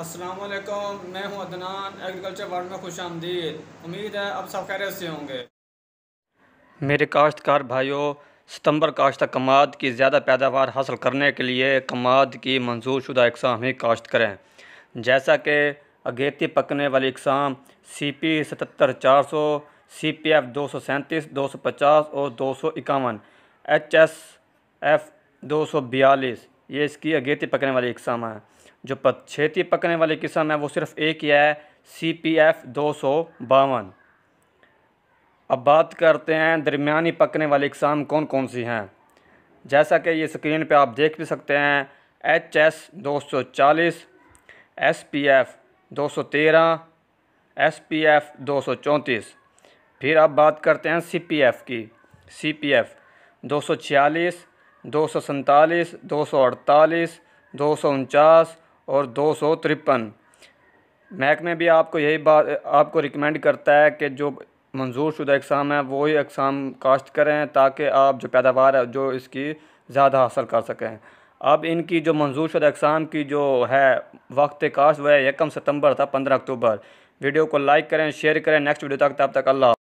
असलम मैं हूं Adnan agriculture ward में खुश आमदीद उम्मीद है अब सब खैर से होंगे मेरे काश्तकार भाइयों सितंबर काश्त कमाद की ज़्यादा पैदावार हासिल करने के लिए कमाद की मंजूर शुदा इकसाम ही काश्त करें जैसा कि अगेती पकने वाली इकसाम सी पी सतर चार सौ सी पी एफ़ दो सौ सैंतीस दो सौ पचास और दो सौ इक्यावन एच एस एफ़ दो सौ बयालीस ये इसकी अगेती पकड़ने वाली इकसाम है जो पक्षेती पकड़ने वाली किस्म है वो सिर्फ एक ही है सी पी एफ दो सौ बावन अब बात करते हैं दरमियानी पकने वाली इकसाम कौन कौन सी हैं जैसा कि ये स्क्रीन पे आप देख भी सकते हैं एच एस दो सौ चालीस एस पी एफ दो सौ तेरह एस पी एफ दो सौ चौंतीस फिर आप बात करते हैं सी पी एफ़ की सी पी एफ़ दो सौ छियालीस दो सौ सैंतालीस दो सौ अड़तालीस दो सौ उनचास और दो सौ तिरपन महकमे भी आपको यही बात आपको रिकमेंड करता है कि जो मंजूर शुदा इकसाम है वही इकसाम काश्त करें ताकि आप जो पैदावार है जो इसकी ज़्यादा हासिल कर सकें अब इनकी जो मंजूर शुदा एक्साम की जो है वक्त काश्त वह यकम सितम्बर था पंद्रह अक्टूबर वीडियो को लाइक करें शेयर करें नेक्स्ट वीडियो तक तब तक अल्लाह